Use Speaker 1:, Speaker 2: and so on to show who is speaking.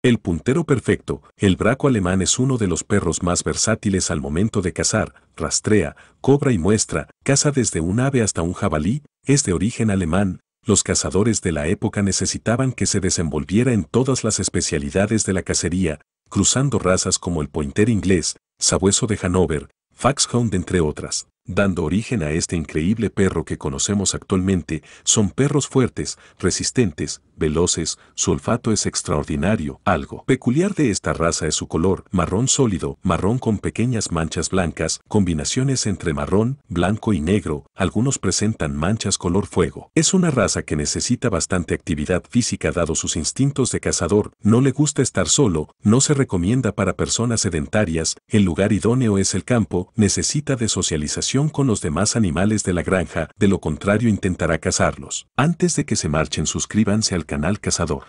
Speaker 1: El puntero perfecto, el braco alemán es uno de los perros más versátiles al momento de cazar, rastrea, cobra y muestra, caza desde un ave hasta un jabalí, es de origen alemán, los cazadores de la época necesitaban que se desenvolviera en todas las especialidades de la cacería, cruzando razas como el pointer inglés, sabueso de Hanover, foxhound entre otras dando origen a este increíble perro que conocemos actualmente, son perros fuertes, resistentes, veloces, su olfato es extraordinario. Algo peculiar de esta raza es su color, marrón sólido, marrón con pequeñas manchas blancas, combinaciones entre marrón, blanco y negro, algunos presentan manchas color fuego. Es una raza que necesita bastante actividad física dado sus instintos de cazador, no le gusta estar solo, no se recomienda para personas sedentarias, el lugar idóneo es el campo, necesita de socialización con los demás animales de la granja, de lo contrario intentará cazarlos. Antes de que se marchen suscríbanse al canal Cazador.